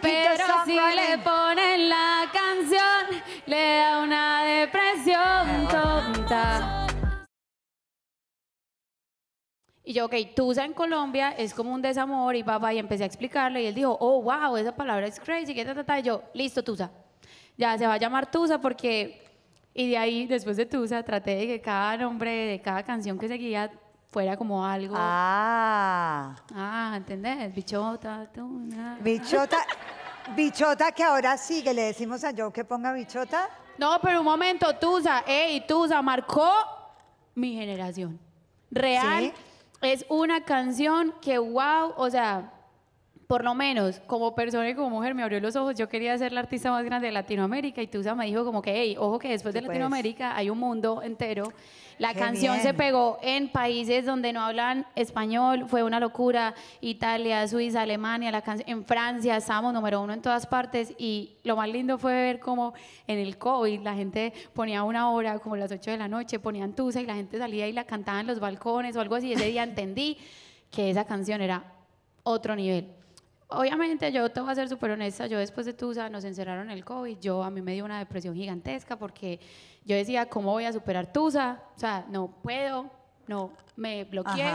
pero si le ponen la canción, le da una depresión tonta. Y yo, ok, Tusa en Colombia es como un desamor y papá, y empecé a explicarle y él dijo, oh, wow, esa palabra es crazy, que Y yo, listo, Tusa. Ya se va a llamar Tusa porque... Y de ahí, después de Tusa, traté de que cada nombre de cada canción que seguía fuera como algo. Ah. Ah, ¿entendés? Bichota, tú, Bichota. Bichota que ahora sí, que le decimos a yo que ponga bichota. No, pero un momento, Tusa, ey, Tusa, marcó mi generación. Real es una canción que, wow, o sea, por lo menos como persona y como mujer me abrió los ojos. Yo quería ser la artista más grande de Latinoamérica y Tusa me dijo como que, hey, ojo que después de Latinoamérica hay un mundo entero. La canción se pegó en países donde no hablan español, fue una locura. Italia, Suiza, Alemania, en Francia, estábamos número uno en todas partes y lo más lindo fue ver como en el COVID la gente ponía una hora, como las 8 de la noche, ponían Tusa y la gente salía y la cantaba en los balcones o algo así. Ese día entendí que esa canción era otro nivel obviamente yo te voy a ser súper honesta, yo después de Tusa nos encerraron el COVID, yo a mí me dio una depresión gigantesca porque yo decía, ¿cómo voy a superar Tusa? O sea, no puedo, no, me bloqueé.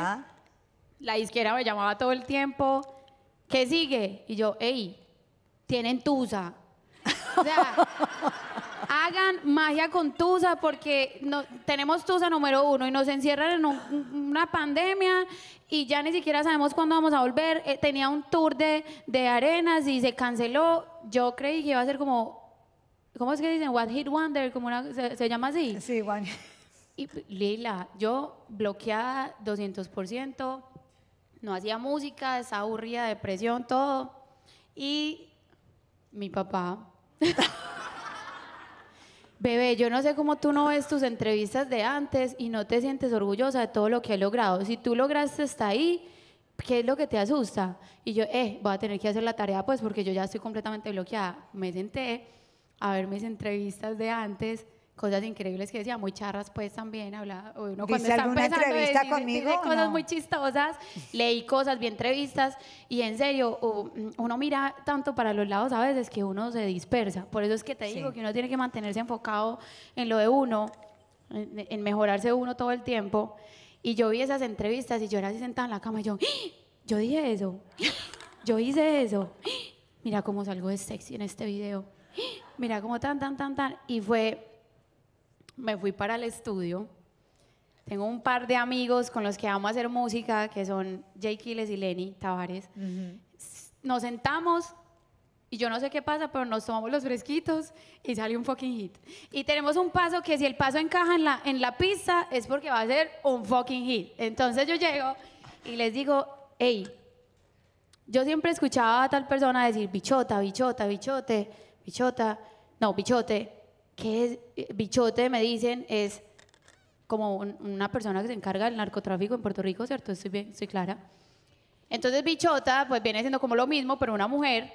La izquierda me llamaba todo el tiempo, ¿qué sigue? Y yo, hey, tienen Tusa. O sea, hagan magia con Tusa porque tenemos Tusa número uno y nos encierran en una pandemia y ya ni siquiera sabemos cuándo vamos a volver. Eh, tenía un tour de, arenas y se canceló. Yo creí que iba a ser como, ¿cómo es que dicen? What Hit Wonder, como se, llama así. Sí, Juan. Y Lila, yo bloqueada 200%, no hacía música, estaba aburrida, depresión, todo. Y mi papá Bebé, yo no sé cómo tú no ves tus entrevistas de antes y no te sientes orgullosa de todo lo que he logrado. Si tú lograste estar ahí, ¿qué es lo que te asusta? Y yo, eh, voy a tener que hacer la tarea pues porque yo ya estoy completamente bloqueada. Me senté a ver mis entrevistas de antes cosas increíbles que decía, muy charras pues también, hablaba, uno cuando entrevista conmigo, dice cosas muy chistosas, leí cosas, vi entrevistas y en serio, mm, uno mira tanto para los lados a veces que uno se dispersa, por eso es que te digo que uno tiene que mantenerse enfocado en lo de uno, en, mejorarse uno todo el tiempo y yo vi esas entrevistas y yo era así sentada en la cama y yo, ¡Ah! yo dije eso, ¡Ah! yo hice eso, ¡Ah! mira cómo salgo de sexy en este video, mira cómo tan, tan, tan, tan, y fue me fui para el estudio. Tengo un par de amigos con los que vamos a hacer música, que son jake Quiles y Lenny Tavares. Nos sentamos y yo no sé qué pasa, pero nos tomamos los fresquitos y sale un fucking hit. Y tenemos un paso que si el paso encaja en la, en la pista es porque va a ser un fucking hit. Entonces yo llego y les digo, hey, yo siempre escuchaba a tal persona decir bichota, bichota, bichote, bichota, no, bichote que es, eh, bichote me dicen es como una persona que se encarga del narcotráfico en Puerto Rico, ¿cierto? Estoy bien, soy clara. Entonces bichota pues viene siendo como lo mismo, pero una mujer.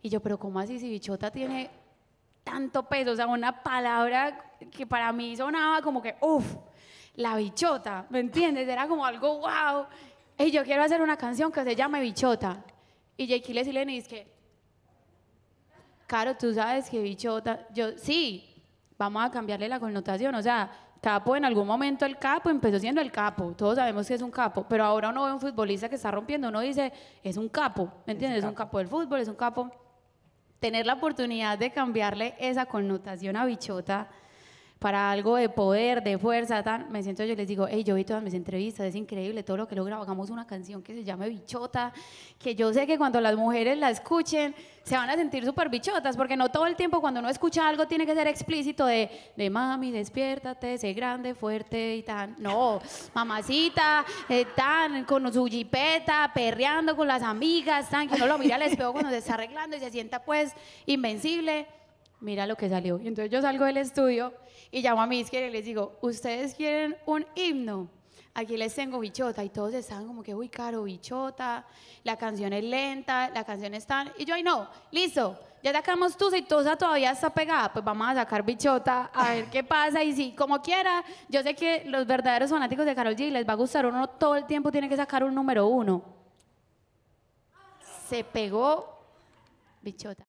Y yo, pero ¿cómo así si bichota tiene tanto peso? O sea, una palabra que para mí sonaba como que, uff, la bichota, ¿me entiendes? Era como algo, wow. Y yo quiero hacer una canción que se llame bichota. Y Jake le dice, Caro, tú sabes que bichota, yo, sí, vamos a cambiarle la connotación. O sea, capo en algún momento el capo empezó siendo el capo. Todos sabemos que es un capo, pero ahora uno ve un futbolista que está rompiendo, uno dice, es un capo, ¿me entiendes? es un capo del fútbol, es un capo. Tener la oportunidad de cambiarle esa connotación a bichota para algo de poder, de fuerza, tan, me siento yo les digo, hey, yo vi todas mis entrevistas, es increíble todo lo que logra, hagamos una canción que se llame Bichota, que yo sé que cuando las mujeres la escuchen se van a sentir súper bichotas, porque no todo el tiempo cuando uno escucha algo tiene que ser explícito de, de mami, despiértate, sé grande, fuerte y tan, no, mamacita, eh, tan, con su jipeta, perreando con las amigas, tan, que uno lo mira al espejo cuando se está arreglando y se sienta pues invencible mira lo que salió. Y entonces yo salgo del estudio y llamo a mis izquierda y les digo, ¿ustedes quieren un himno? Aquí les tengo bichota y todos están como que, uy, caro, bichota, la canción es lenta, la canción es tan... Y yo, ay, no, listo, ya sacamos Tusa y Tusa todavía está pegada, pues vamos a sacar bichota, a ver qué pasa y si, como quiera, yo sé que los verdaderos fanáticos de Carol G les va a gustar uno, todo el tiempo tiene que sacar un número uno. Se pegó bichota.